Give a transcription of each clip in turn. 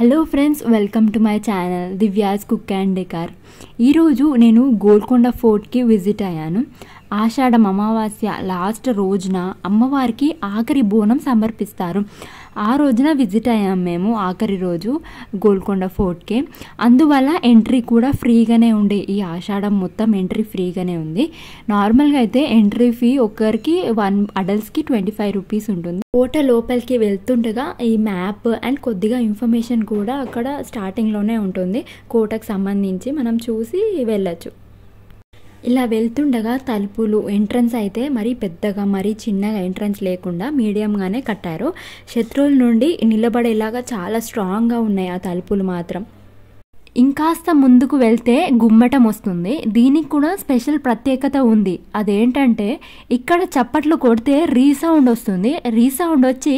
hello friends welcome to my channel దివ్యాజ్ cook and decor ఈరోజు నేను గోల్కొండ ఫోర్ట్కి విజిట్ అయ్యాను ఆషాఢం అమావాస్య లాస్ట్ రోజున అమ్మవారికి ఆఖరి బోనం సమర్పిస్తారు ఆ రోజున విజిట్ అయ్యాం మేము ఆఖరి రోజు గోల్కొండ ఫోర్ట్కి అందువల్ల ఎంట్రీ కూడా ఫ్రీగానే ఉండే ఈ ఆషాఢం మొత్తం ఎంట్రీ ఫ్రీగానే ఉంది నార్మల్గా అయితే ఎంట్రీ ఫీ ఒక్కరికి వన్ అడల్ట్స్కి ట్వంటీ ఫైవ్ రూపీస్ ఉంటుంది కోట లోపలికి వెళ్తుండగా ఈ మ్యాప్ అండ్ కొద్దిగా ఇన్ఫర్మేషన్ కూడా అక్కడ స్టార్టింగ్లోనే ఉంటుంది కోటకు సంబంధించి మనం చూసి వెళ్ళచ్చు ఇలా వెళ్తుండగా తలుపులు ఎంట్రన్స్ అయితే మరీ పెద్దగా మరీ చిన్నగా ఎంట్రన్స్ లేకుండా మీడియంగానే కట్టారు శత్రువుల నుండి నిలబడేలాగా చాలా స్ట్రాంగ్గా ఉన్నాయి ఆ తలుపులు మాత్రం ఇంకాస్త ముందుకు వెళ్తే గుమ్మటం వస్తుంది దీనికి కూడా స్పెషల్ ప్రత్యేకత ఉంది అదేంటంటే ఇక్కడ చప్పట్లు కొడితే రీసౌండ్ వస్తుంది రీసౌండ్ వచ్చి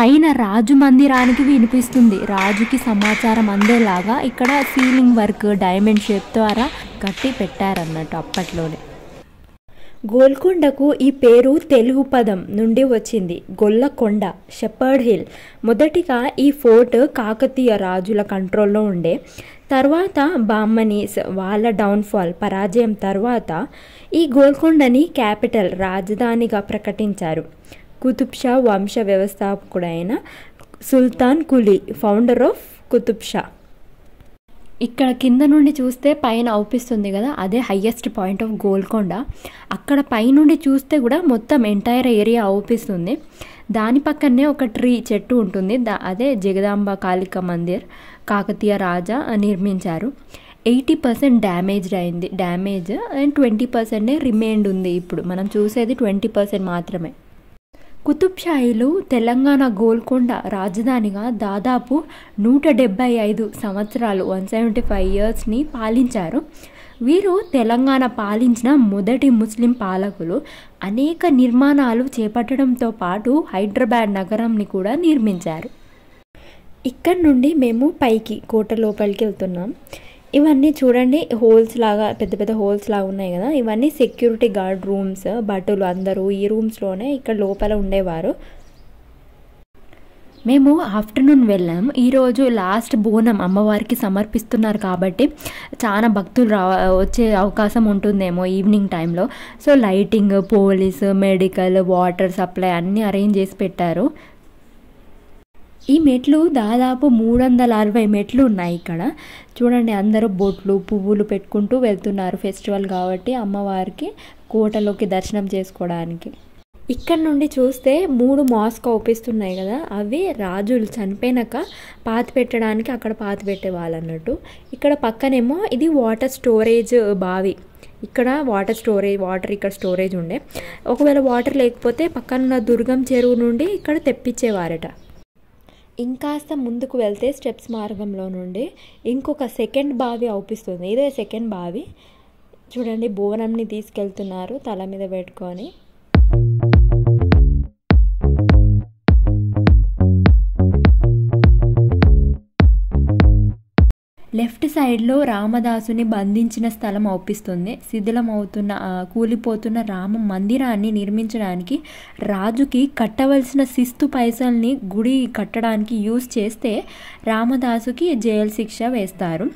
పైన రాజు మందిరానికి వినిపిస్తుంది రాజుకి సమాచారం అందేలాగా ఇక్కడ సీలింగ్ వర్క్ డైమండ్ షేప్ ద్వారా కట్టి పెట్టారన్నట్టు అప్పట్లోనే గోల్కొండకు ఈ పేరు తెలుగు పదం నుండి వచ్చింది గొల్లకొండ షెపర్డ్ హిల్ మొదటిగా ఈ ఫోర్ట్ కాకతీయ రాజుల కంట్రోల్లో ఉండే తర్వాత బామ్మనీస్ వాళ్ళ డౌన్ఫాల్ పరాజయం తర్వాత ఈ గోల్కొండని క్యాపిటల్ రాజధానిగా ప్రకటించారు కుతుబ్షా వంశ వ్యవస్థాపకుడైన సుల్తాన్ కులీ ఫౌండర్ ఆఫ్ కుతుబ్షా ఇక్కడ కింద నుండి చూస్తే పైన అవుపిస్తుంది కదా అదే హయ్యెస్ట్ పాయింట్ ఆఫ్ గోల్కొండ అక్కడ పైనుండి చూస్తే కూడా మొత్తం ఎంటైర్ ఏరియా అవుపిస్తుంది దాని పక్కనే ఒక ట్రీ చెట్టు ఉంటుంది దా అదే జగదాంబ కాళిక మందిర్ కాకతీయ రాజా నిర్మించారు ఎయిటీ పర్సెంట్ డ్యామేజ్డ్ అయింది డ్యామేజ్ అండ్ ట్వంటీ పర్సెంటే రిమైండ్ ఉంది ఇప్పుడు మనం చూసేది ట్వంటీ పర్సెంట్ మాత్రమే కుతుబ్షాహీలు తెలంగాణ గోల్కొండ రాజధానిగా దాదాపు నూట డెబ్బై ఐదు సంవత్సరాలు వన్ సెవెంటీ ఫైవ్ ఇయర్స్ని పాలించారు వీరు తెలంగాణ పాలించిన మొదటి ముస్లిం పాలకులు అనేక నిర్మాణాలు చేపట్టడంతో పాటు హైదరాబాద్ నగరంని కూడా నిర్మించారు ఇక్కడ నుండి మేము పైకి కోట లోపలికి వెళ్తున్నాం ఇవన్నీ చూడండి హోల్స్ లాగా పెద్ద పెద్ద హోల్స్ లాగా ఉన్నాయి కదా ఇవన్నీ సెక్యూరిటీ గార్డ్ రూమ్స్ బట్టలు అందరూ ఈ రూమ్స్లోనే ఇక్కడ లోపల ఉండేవారు మేము ఆఫ్టర్నూన్ వెళ్ళాం ఈరోజు లాస్ట్ బోనం అమ్మవారికి సమర్పిస్తున్నారు కాబట్టి చాలా భక్తులు రా వచ్చే అవకాశం ఉంటుందేమో ఈవినింగ్ టైంలో so lighting police medical water supply అన్నీ అరేంజ్ చేసి పెట్టారు ఈ మెట్లు దాదాపు మూడు వందల అరవై మెట్లు ఉన్నాయి ఇక్కడ చూడండి అందరూ బొట్లు పువ్వులు పెట్టుకుంటూ వెళ్తున్నారు ఫెస్టివల్ కాబట్టి అమ్మవారికి కోటలోకి దర్శనం చేసుకోవడానికి ఇక్కడ నుండి చూస్తే మూడు మాస్క్ అవుపిస్తున్నాయి కదా అవి రాజులు చనిపోయినాక పాతి పెట్టడానికి అక్కడ పాతి పెట్టేవాళ్ళు అన్నట్టు ఇక్కడ పక్కనేమో ఇది వాటర్ స్టోరేజ్ బావి ఇక్కడ వాటర్ స్టోరేజ్ వాటర్ ఇక్కడ స్టోరేజ్ ఉండే ఒకవేళ వాటర్ లేకపోతే పక్కనున్న దుర్గం చెరువు నుండి ఇక్కడ తెప్పించేవారట ఇంకాస్త ముందుకు వెళ్తే స్టెప్స్ మార్గంలో నుండి ఇంకొక సెకండ్ బావి అవుపిస్తుంది ఇదే సెకండ్ బావి చూడండి బోనంని తీసుకెళ్తున్నారు తల మీద పెట్టుకొని లెఫ్ట్ సైడ్లో రామదాసుని బంధించిన స్థలం అవుపిస్తుంది శిథిలమవుతున్న కూలిపోతున్న రామ మందిరాన్ని నిర్మించడానికి రాజుకి కట్టవలసిన శిస్తు పైసల్ని గుడి కట్టడానికి యూజ్ చేస్తే రామదాసుకి జైలు శిక్ష వేస్తారు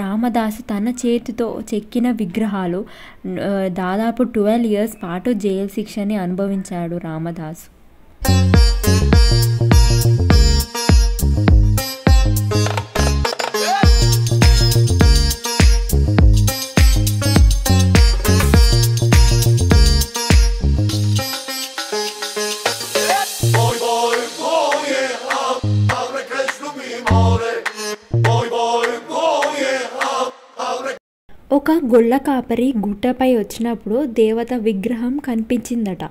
రామదాసు తన చేతితో చెక్కిన విగ్రహాలు దాదాపు ట్వెల్వ్ ఇయర్స్ పాటు జైలు శిక్షని అనుభవించాడు రామదాసు ఒక గొల్ల కాపరి గుట్టపై వచ్చినప్పుడు దేవత విగ్రహం కనిపించిందట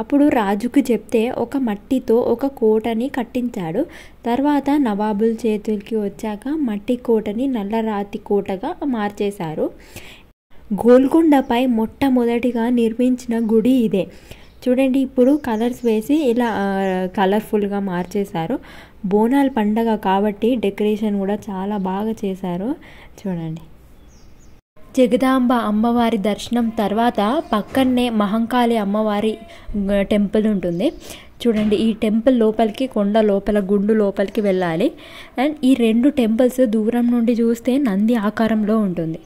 అప్పుడు రాజుకు చెప్తే ఒక మట్టితో ఒక కోటని కట్టించాడు తర్వాత నవాబుల చేతులకి వచ్చాక మట్టి కోటని నల్లరాతి కోటగా మార్చేశారు గోల్కొండపై మొట్టమొదటిగా నిర్మించిన గుడి ఇదే చూడండి ఇప్పుడు కలర్స్ వేసి ఇలా కలర్ఫుల్గా మార్చేశారు బోనాల పండగ కాబట్టి డెకరేషన్ కూడా చాలా బాగా చేశారు చూడండి జగదాంబ అమ్మవారి దర్శనం తర్వాత పక్కనే మహంకాళి అమ్మవారి టెంపుల్ ఉంటుంది చూడండి ఈ టెంపుల్ లోపలికి కొండ లోపల గుండు లోపలికి వెళ్ళాలి అండ్ ఈ రెండు టెంపుల్స్ దూరం నుండి చూస్తే నంది ఆకారంలో ఉంటుంది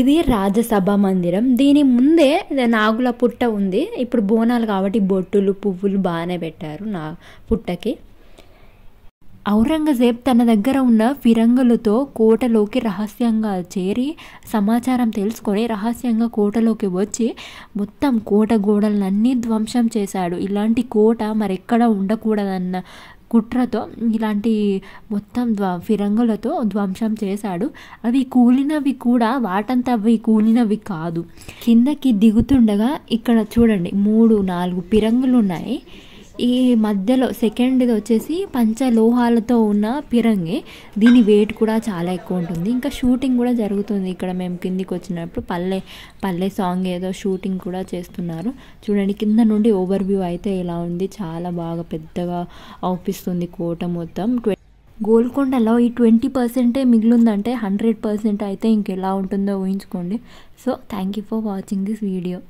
ఇది రాజసభ మందిరం దీని ముందే నాగుల పుట్ట ఉంది ఇప్పుడు బోనాలు కాబట్టి బొట్టులు పువ్వులు బాగానే పెట్టారు నా పుట్టకి ఔరంగజేబ్ తన దగ్గర ఉన్న ఫిరంగులతో కోటలోకి రహస్యంగా చేరి సమాచారం తెలుసుకొని రహస్యంగా కోటలోకి వచ్చి మొత్తం కోట గోడలన్నీ ధ్వంసం చేశాడు ఇలాంటి కోట మరెక్కడ ఉండకూడదన్న కుట్రతో ఇలాంటి మొత్తం ద్వ ఫిరంగులతో ధ్వంసం చేశాడు అవి కూలినవి కూడా వాటంతా అవి కూలినవి కాదు కిందకి దిగుతుండగా ఇక్కడ చూడండి మూడు నాలుగు ఫిరంగులు ఉన్నాయి ఈ మధ్యలో సెకండ్ది వచ్చేసి పంచ లోహాలతో ఉన్న పిరంగి దీని వెయిట్ కూడా చాలా ఎక్కువ ఉంటుంది ఇంకా షూటింగ్ కూడా జరుగుతుంది ఇక్కడ మేము కిందికి వచ్చినప్పుడు పల్లె పల్లె సాంగ్ ఏదో షూటింగ్ కూడా చేస్తున్నారు చూడండి కింద నుండి ఓవర్ వ్యూ అయితే ఇలా ఉంది చాలా బాగా పెద్దగా అవుపిస్తుంది కోట మొత్తం గోల్కొండలో ఈ ట్వంటీ పర్సెంటే మిగిలిందంటే హండ్రెడ్ పర్సెంట్ అయితే ఇంకెలా ఉంటుందో ఊహించుకోండి so thank you for watching this video